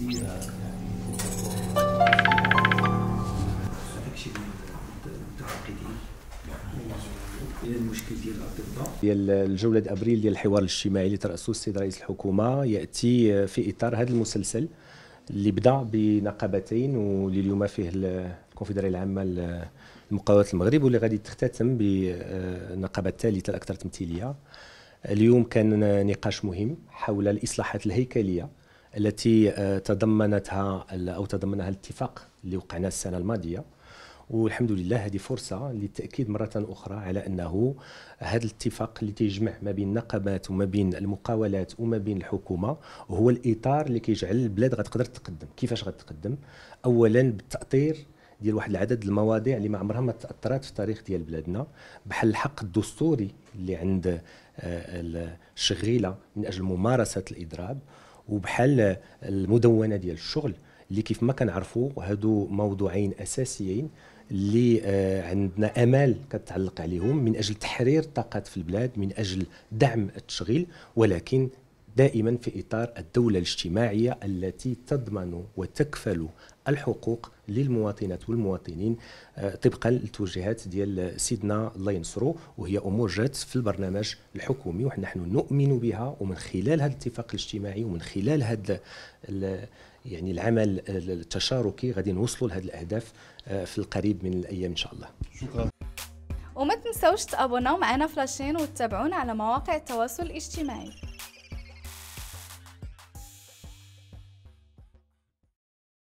السيره ديال ديال الجوله دي ابريل ديال الحوار الاجتماعي اللي تراسه السيد رئيس الحكومه ياتي في اطار هذا المسلسل اللي بدا بنقابتين واللي اليوم فيه الكونفدراليه العامه لمقاولات المغرب واللي غادي تختتم بالنقابه الثالثه الاكثر تمثيليه اليوم كان نقاش مهم حول الاصلاحات الهيكليه التي آه، تضمنتها او تضمنها الاتفاق اللي وقعنا السنه الماضيه والحمد لله هذه فرصه للتاكيد مره اخرى على انه هذا الاتفاق اللي تيجمع ما بين النقابات وما بين المقاولات وما بين الحكومه هو الاطار اللي كيجعل البلاد غتقدر تقدم كيفاش غتقدم اولا بالتاطير ديال واحد العدد المواضيع اللي ما عمرها ما تأطرات في التاريخ ديال بلادنا بحال الحق الدستوري اللي عند آه، الشغيله من اجل ممارسه الاضراب وبحال المدونه ديال الشغل اللي كيف ما كنعرفوا هادو موضوعين اساسيين اللي آه عندنا امال كتعلق عليهم من اجل تحرير الطاقات في البلاد من اجل دعم التشغيل ولكن دائما في اطار الدوله الاجتماعيه التي تضمن وتكفل الحقوق للمواطنات والمواطنين آه، طبقا للتوجيهات ديال سيدنا الله ينصرو وهي امور جات في البرنامج الحكومي ونحن نؤمن بها ومن خلال هذا الاتفاق الاجتماعي ومن خلال هذا يعني العمل التشاركي غادي نوصلوا لهذه الاهداف آه، في القريب من الايام ان شاء الله شكرا وما تنساوش تابوناو معنا فلاشين وتتابعونا على مواقع التواصل الاجتماعي